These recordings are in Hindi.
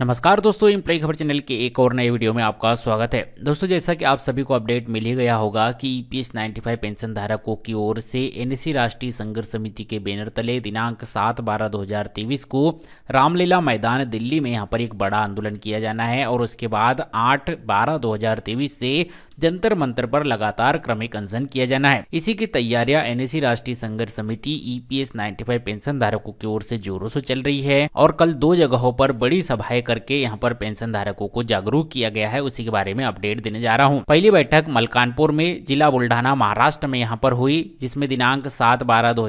नमस्कार दोस्तों इम्प्लॉय खबर चैनल के एक और नए वीडियो में आपका स्वागत है दोस्तों जैसा कि आप सभी को अपडेट मिल ही गया होगा कि ई नाइन्टी फाइव पेंशन धारकों की ओर से एनएससी राष्ट्रीय संघर्ष समिति के बैनर तले दिनांक सात बारह दो हजार को रामलीला मैदान दिल्ली में यहाँ पर एक बड़ा आंदोलन किया जाना है और उसके बाद आठ बारह दो हजार तेईस से जंतर मंत्र पर लगातार क्रमिक अनशन किया जाना है इसी की तैयारियां एनएससी राष्ट्रीय संघर्ष समिति ई e नाइन्टी पेंशन धारकों की ओर से जोरों से चल रही है और कल दो जगहों पर बड़ी सभाएं करके यहाँ पर पेंशन धारकों को जागरूक किया गया है उसी के बारे में अपडेट देने जा रहा हूँ पहली बैठक मलकानपुर में जिला बुल्ढाना महाराष्ट्र में यहाँ पर हुई जिसमें दिनांक सात बारह दो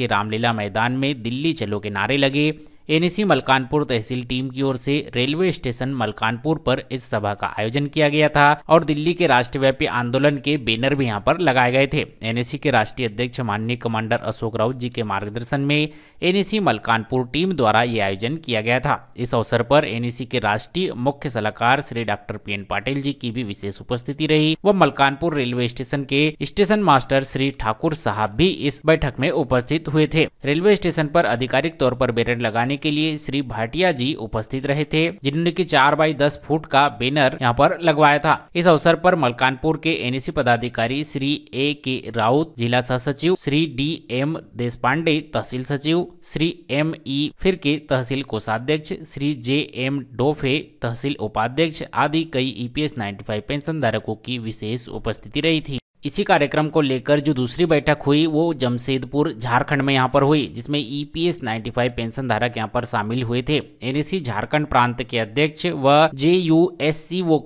के रामलीला मैदान में दिल्ली चलो के नारे लगे एनएसी मलकानपुर तहसील टीम की ओर से रेलवे स्टेशन मलकानपुर पर इस सभा का आयोजन किया गया था और दिल्ली के राष्ट्रव्यापी आंदोलन के बैनर भी यहाँ पर लगाए गए थे एनएसी के राष्ट्रीय अध्यक्ष माननीय कमांडर अशोक राउत जी के मार्गदर्शन में एनएसी मलकानपुर टीम द्वारा ये आयोजन किया गया था इस अवसर पर एनएसी के राष्ट्रीय मुख्य सलाहकार Shri doctor P N Patil ji की भी विशेष उपस्थिति रही व मलकानपुर रेलवे स्टेशन के स्टेशन मास्टर श्री ठाकुर साहब भी इस बैठक में उपस्थित हुए थे रेलवे स्टेशन पर आधिकारिक तौर पर बैनर लगाने लगाने के लिए श्री भाटिया जी उपस्थित रहे थे जिन्होंने की चार बाई दस फुट का बैनर यहाँ पर लगवाया था इस अवसर पर मलकानपुर के एनएसी पदाधिकारी श्री ए के राउत जिला सह सचिव श्री डी एम देश पांडे तहसील सचिव श्री एम ई के तहसील कोषाध्यक्ष श्री जे एम डोफे तहसील उपाध्यक्ष आदि कई ई e पी पेंशन धारकों की विशेष उपस्थिति रही थी इसी कार्यक्रम को लेकर जो दूसरी बैठक हुई वो जमशेदपुर झारखंड में यहाँ पर हुई जिसमें ईपीएस e 95 पेंशन धारक यहाँ पर शामिल हुए थे एनएसी झारखंड प्रांत के अध्यक्ष व जे यू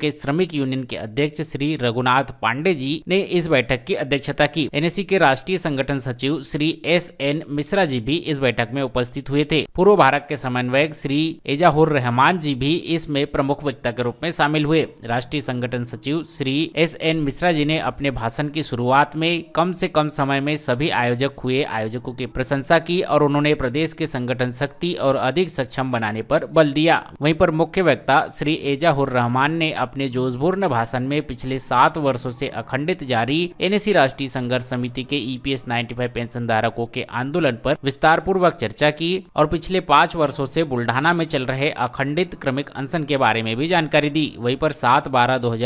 के श्रमिक यूनियन के अध्यक्ष श्री रघुनाथ पांडे जी ने इस बैठक की अध्यक्षता की एनएसी के राष्ट्रीय संगठन सचिव श्री एस एन मिश्रा जी भी इस बैठक में उपस्थित हुए थे पूर्व भारत के समन्वयक श्री एजाहुर रहमान जी भी इसमें प्रमुख वक्ता के रूप में शामिल हुए राष्ट्रीय संगठन सचिव श्री एस एन मिश्रा जी ने अपने भाषण मैराथन की शुरुआत में कम से कम समय में सभी आयोजक हुए आयोजकों की प्रशंसा की और उन्होंने प्रदेश के संगठन शक्ति और अधिक सक्षम बनाने पर बल दिया वहीं पर मुख्य वक्ता श्री एजाहुर रहमान ने अपने जोशपूर्ण भाषण में पिछले सात वर्षो से अखंडित जारी एनएसी राष्ट्रीय संघर्ष समिति के ईपीएस e 95 पेंशन धारकों के आंदोलन पर विस्तार पूर्वक चर्चा की और पिछले पाँच वर्षो से बुल्ढाना में चल रहे अखंडित क्रमिक अनशन के बारे में भी जानकारी दी वहीं पर सात बारह दो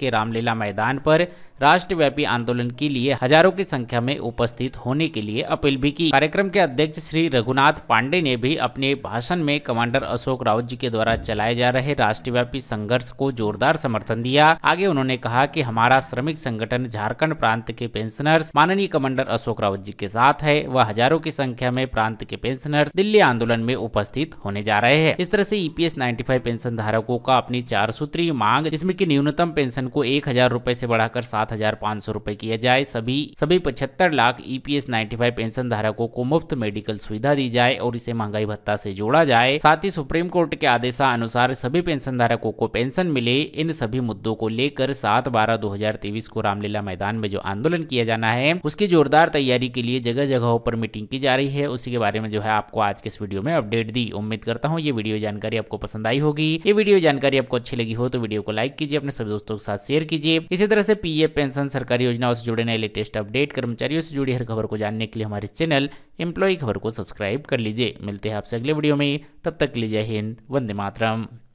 के रामलीला मैदान पर राष्ट्रव्यापी देशव्यापी आंदोलन के लिए हजारों की संख्या में उपस्थित होने के लिए अपील भी की कार्यक्रम के अध्यक्ष श्री रघुनाथ पांडे ने भी अपने भाषण में कमांडर अशोक रावत जी के द्वारा चलाए जा रहे राष्ट्रव्यापी संघर्ष को जोरदार समर्थन दिया आगे उन्होंने कहा की हमारा श्रमिक संगठन झारखण्ड प्रांत के पेंशनर्स माननीय कमांडर अशोक रावत जी के साथ है वह हजारों की संख्या में प्रांत के पेंशनर्स दिल्ली आंदोलन में उपस्थित होने जा रहे हैं इस तरह से ईपीएस e 95 पेंशन धारकों का अपनी चार सूत्रीय मांग जिसमें की न्यूनतम पेंशन को एक हजार रूपए ऐसी बढ़ाकर सात हजार पाँच सौ रुपए किया जाए सभी सभी पचहत्तर लाख ईपीएस e 95 पेंशन धारकों को मुफ्त मेडिकल सुविधा दी जाए और इसे महंगाई भत्ता से जोड़ा जाए साथ ही सुप्रीम कोर्ट के अनुसार सभी पेंशन धारकों को पेंशन मिले इन सभी मुद्दों को लेकर सात बारह दो को रामलीला मैदान में जो आंदोलन किया जाना है उसकी जोरदार तैयारी के लिए जगह जगहों पर मीटिंग की जा रही है उसी के बारे में जो है आपको आज के इस वीडियो में अपडेट दी उम्मीद करता हूँ ये वीडियो जानकारी आपको पसंद आई होगी ये वीडियो जानकारी आपको अच्छी लगी हो तो वीडियो को लाइक कीजिए अपने सभी दोस्तों के साथ शेयर कीजिए इसी तरह से पीएफ e पेंशन सरकारी सरकारी योजनाओं से जुड़े नए लेटेस्ट अपडेट कर्मचारियों से जुड़ी हर खबर को जानने के लिए हमारे चैनल एम्प्लॉय खबर को सब्सक्राइब कर लीजिए मिलते हैं आपसे अगले वीडियो में तब तक लीजिए हिंद वंदे मातरम